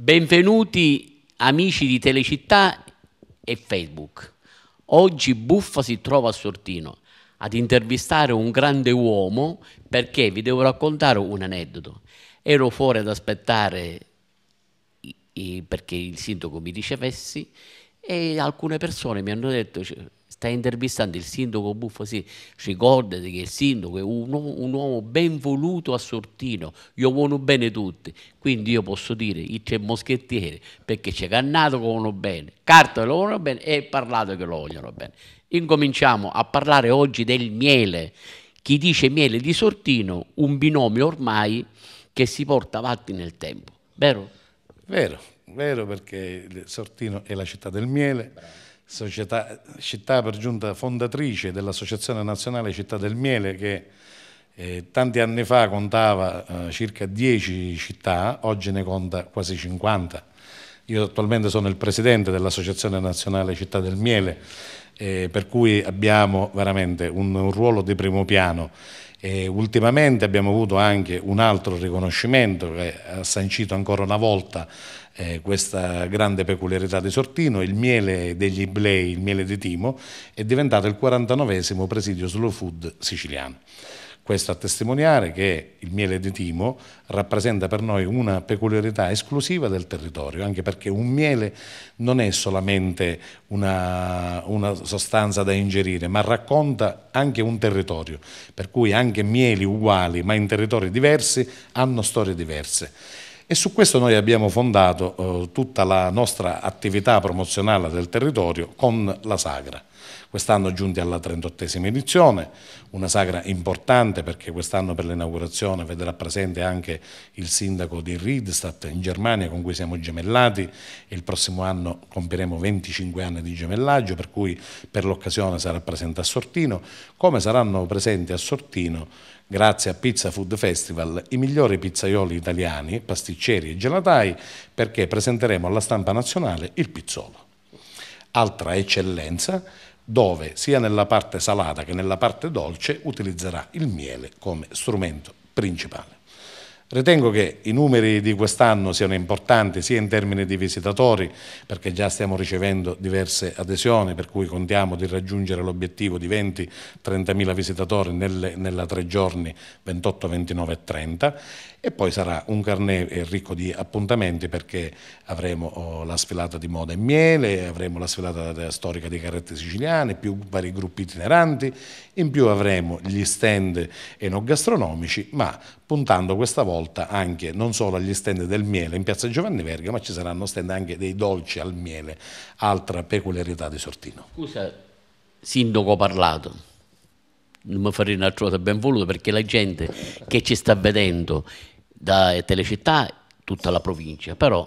Benvenuti amici di Telecittà e Facebook. Oggi Buffa si trova a Sortino ad intervistare un grande uomo perché vi devo raccontare un aneddoto. Ero fuori ad aspettare perché il sindaco mi ricevessi e alcune persone mi hanno detto sta intervistando il sindaco Buffo, sì, ricordati che il sindaco è un uomo, un uomo ben voluto a Sortino, io voglio bene tutti, quindi io posso dire che c'è moschettiere perché c'è Cannato che vogliono bene, Carta che lo vogliono bene e Parlato che lo vogliono bene. Incominciamo a parlare oggi del miele. Chi dice miele di Sortino, un binomio ormai che si porta avanti nel tempo, vero? Vero, vero perché Sortino è la città del miele. Bravo società, città per giunta fondatrice dell'Associazione Nazionale Città del Miele che eh, tanti anni fa contava eh, circa 10 città, oggi ne conta quasi 50. Io attualmente sono il presidente dell'Associazione Nazionale Città del Miele, eh, per cui abbiamo veramente un, un ruolo di primo piano e ultimamente abbiamo avuto anche un altro riconoscimento che ha sancito ancora una volta eh, questa grande peculiarità di Sortino, il miele degli Iblei, il miele di Timo, è diventato il 49 presidio slow food siciliano. Questo a testimoniare che il miele di Timo rappresenta per noi una peculiarità esclusiva del territorio, anche perché un miele non è solamente una, una sostanza da ingerire, ma racconta anche un territorio, per cui anche mieli uguali ma in territori diversi hanno storie diverse e su questo noi abbiamo fondato eh, tutta la nostra attività promozionale del territorio con la Sagra. Quest'anno giunti alla 38esima edizione, una sagra importante perché quest'anno per l'inaugurazione vedrà presente anche il sindaco di Riedstadt in Germania con cui siamo gemellati e il prossimo anno compieremo 25 anni di gemellaggio per cui per l'occasione sarà presente a Sortino, come saranno presenti a Sortino grazie a Pizza Food Festival i migliori pizzaioli italiani, pasticcini pasticceri e gelatai perché presenteremo alla stampa nazionale il pizzolo. Altra eccellenza dove sia nella parte salata che nella parte dolce utilizzerà il miele come strumento principale. Ritengo che i numeri di quest'anno siano importanti sia in termini di visitatori, perché già stiamo ricevendo diverse adesioni, per cui contiamo di raggiungere l'obiettivo di 20-30 mila visitatori nelle, nella tre giorni 28, 29 e 30, e poi sarà un carnet eh, ricco di appuntamenti perché avremo oh, la sfilata di moda e miele, avremo la sfilata storica di carrette siciliane, più vari gruppi itineranti, in più avremo gli stand enogastronomici, ma puntando questa volta volta anche non solo agli stand del miele in piazza Giovanni Verga, ma ci saranno stand anche dei dolci al miele, altra peculiarità di Sortino. Scusa, sindaco parlato, non mi farei una cosa ben voluta perché la gente che ci sta vedendo da Telecittà, tutta la provincia, però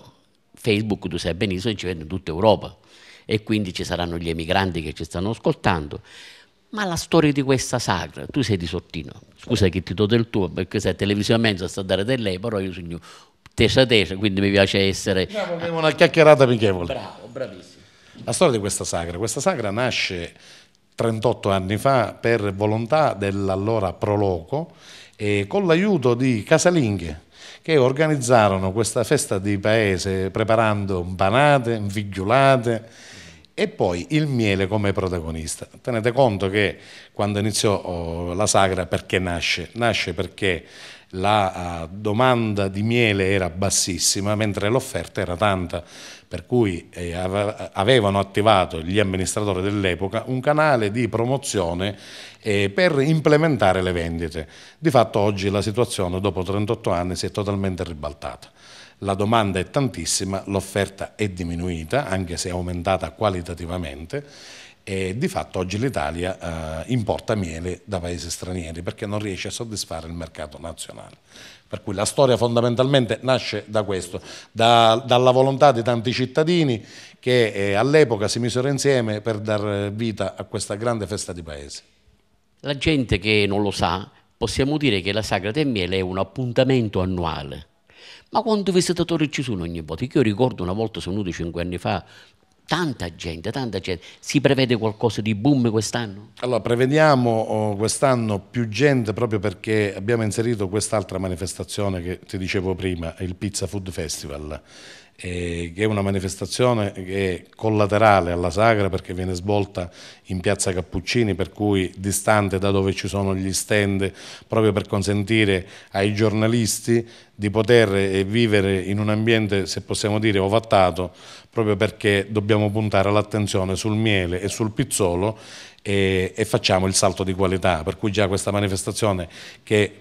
Facebook tu sai benissimo ci vede in tutta Europa e quindi ci saranno gli emigranti che ci stanno ascoltando ma la storia di questa sagra, tu sei di Sottino, scusa che ti do del tuo, perché se televisivamente sta a dare da lei, però io sono tesa tesa, quindi mi piace essere... No, una chiacchierata amichevole. Bravo, bravissimo. La storia di questa sagra, questa sagra nasce 38 anni fa per volontà dell'allora Proloco e con l'aiuto di Casalinghe che organizzarono questa festa di paese preparando banate, invigliolate, e poi il miele come protagonista. Tenete conto che quando iniziò oh, la sagra perché nasce? Nasce perché la ah, domanda di miele era bassissima mentre l'offerta era tanta, per cui eh, avevano attivato gli amministratori dell'epoca un canale di promozione eh, per implementare le vendite. Di fatto oggi la situazione dopo 38 anni si è totalmente ribaltata la domanda è tantissima, l'offerta è diminuita, anche se è aumentata qualitativamente, e di fatto oggi l'Italia eh, importa miele da paesi stranieri perché non riesce a soddisfare il mercato nazionale. Per cui la storia fondamentalmente nasce da questo, da, dalla volontà di tanti cittadini che eh, all'epoca si misero insieme per dar vita a questa grande festa di paese. La gente che non lo sa, possiamo dire che la Sagra del Miele è un appuntamento annuale ma quanti visitatori ci sono ogni volta? io ricordo una volta, sono venuto cinque anni fa, tanta gente, tanta gente. Si prevede qualcosa di boom quest'anno? Allora, prevediamo oh, quest'anno più gente proprio perché abbiamo inserito quest'altra manifestazione che ti dicevo prima, il Pizza Food Festival eh, che è una manifestazione che è collaterale alla Sagra perché viene svolta in piazza Cappuccini, per cui distante da dove ci sono gli stand, proprio per consentire ai giornalisti di poter eh, vivere in un ambiente, se possiamo dire, ovattato, proprio perché dobbiamo puntare l'attenzione sul miele e sul pizzolo e, e facciamo il salto di qualità, per cui già questa manifestazione che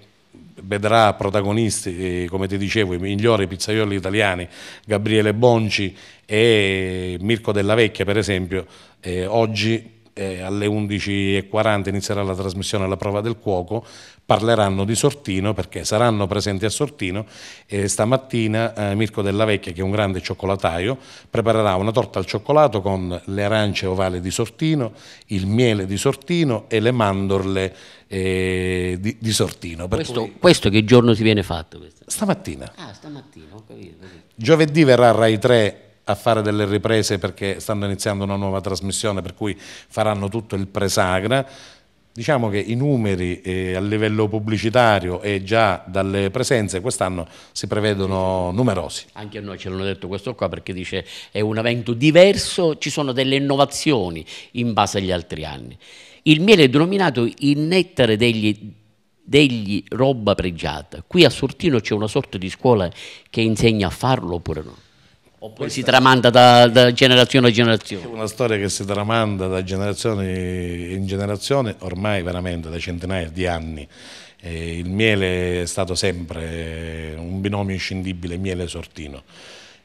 vedrà protagonisti, eh, come ti dicevo, i migliori pizzaioli italiani, Gabriele Bonci e Mirko Della Vecchia per esempio, eh, oggi eh, alle 11.40 inizierà la trasmissione alla prova del cuoco, parleranno di Sortino perché saranno presenti a Sortino e stamattina eh, Mirko Della Vecchia, che è un grande cioccolataio, preparerà una torta al cioccolato con le arance ovale di Sortino, il miele di Sortino e le mandorle eh, di, di, Sortino. Questo, cui... questo, che giorno si viene fatto? Questa? Stamattina. Ah, stamattina, ho capito. Giovedì verrà Rai 3 a fare delle riprese perché stanno iniziando una nuova trasmissione per cui faranno tutto il presagra. Diciamo che i numeri eh, a livello pubblicitario e già dalle presenze quest'anno si prevedono numerosi. Anche a noi ce l'hanno detto questo qua perché dice è un evento diverso, ci sono delle innovazioni in base agli altri anni. Il miele è denominato il nettare degli degli roba pregiata. Qui a Sortino c'è una sorta di scuola che insegna a farlo oppure no? Oppure Questa si tramanda da, da, generazione a generazione? È una storia che si tramanda da generazione in generazione, ormai veramente da centinaia di anni. Eh, il miele è stato sempre un binomio inscindibile, miele-sortino.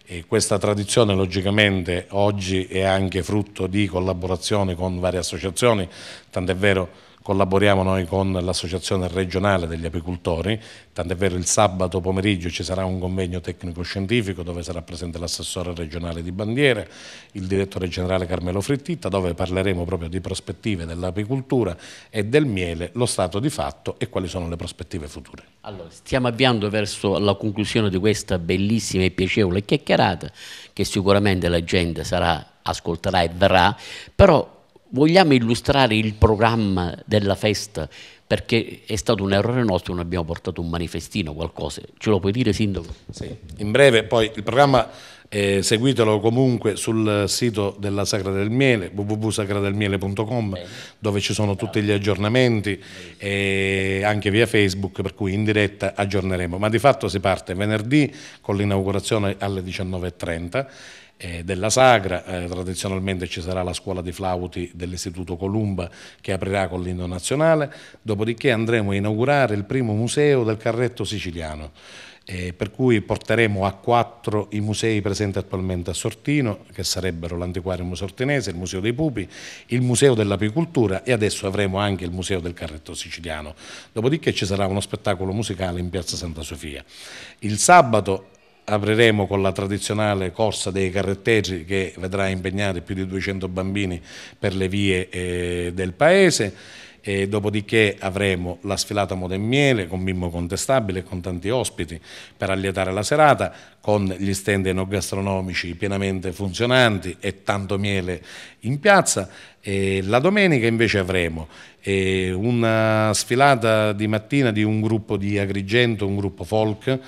E questa tradizione logicamente oggi è anche frutto di collaborazione con varie associazioni, tant'è vero collaboriamo noi con l'Associazione regionale degli apicoltori, tant'è vero il sabato pomeriggio ci sarà un convegno tecnico-scientifico dove sarà presente l'assessore regionale di bandiere, il direttore generale Carmelo Frittitta, dove parleremo proprio di prospettive dell'apicoltura e del miele, lo stato di fatto e quali sono le prospettive future. Allora, stiamo avviando verso la conclusione di questa bellissima e piacevole chiacchierata che sicuramente la gente sarà, ascolterà e verrà, però Vogliamo illustrare il programma della festa perché è stato un errore nostro, non abbiamo portato un manifestino, qualcosa. Ce lo puoi dire, Sindaco? Sì, in breve, poi il programma eh, seguitelo comunque sul sito della Sacra del Miele, www.sacradelmiele.com, dove ci sono tutti gli aggiornamenti e anche via Facebook, per cui in diretta aggiorneremo. Ma di fatto si parte venerdì con l'inaugurazione alle 19.30 eh, della sagra, eh, tradizionalmente ci sarà la scuola di flauti dell'Istituto Columba che aprirà con l'inno nazionale, dopodiché andremo a inaugurare il primo museo del carretto siciliano. Eh, per cui porteremo a quattro i musei presenti attualmente a Sortino, che sarebbero l'antiquario sortinese, il Museo dei Pupi, il Museo dell'Apicoltura e adesso avremo anche il Museo del Carretto Siciliano. Dopodiché ci sarà uno spettacolo musicale in Piazza Santa Sofia. Il sabato apriremo con la tradizionale corsa dei carretteggi che vedrà impegnati più di 200 bambini per le vie eh, del paese e dopodiché avremo la sfilata Moda e Miele con Mimmo Contestabile e con tanti ospiti per allietare la serata con gli stand enogastronomici pienamente funzionanti e tanto miele in piazza e la domenica invece avremo una sfilata di mattina di un gruppo di Agrigento, un gruppo folk,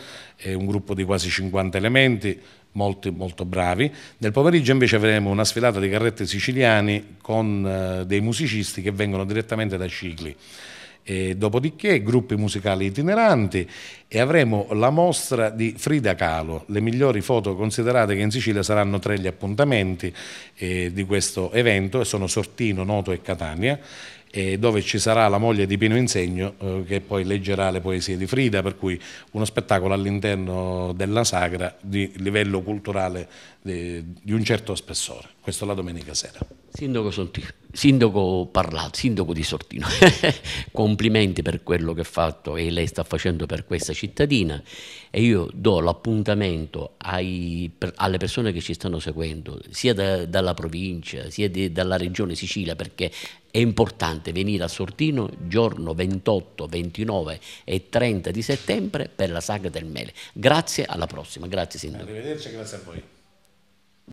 un gruppo di quasi 50 elementi molti molto bravi. Nel pomeriggio invece avremo una sfilata di carrette siciliani con eh, dei musicisti che vengono direttamente da Cicli. E dopodiché gruppi musicali itineranti e avremo la mostra di Frida Kahlo, le migliori foto considerate che in Sicilia saranno tre gli appuntamenti eh, di questo evento sono Sortino, Noto e Catania e dove ci sarà la moglie di Pino Insegno eh, che poi leggerà le poesie di Frida, per cui uno spettacolo all'interno della sagra di livello culturale di, eh, di un certo spessore questo la domenica sera. Sindaco, sindaco, parlato, sindaco di Sortino, complimenti per quello che ha fatto e lei sta facendo per questa cittadina e io do l'appuntamento alle persone che ci stanno seguendo, sia da, dalla provincia, sia di, dalla regione Sicilia, perché è importante venire a Sortino giorno 28, 29 e 30 di settembre per la sagra del mele. Grazie, alla prossima. Grazie Sindaco. Arrivederci, grazie a voi.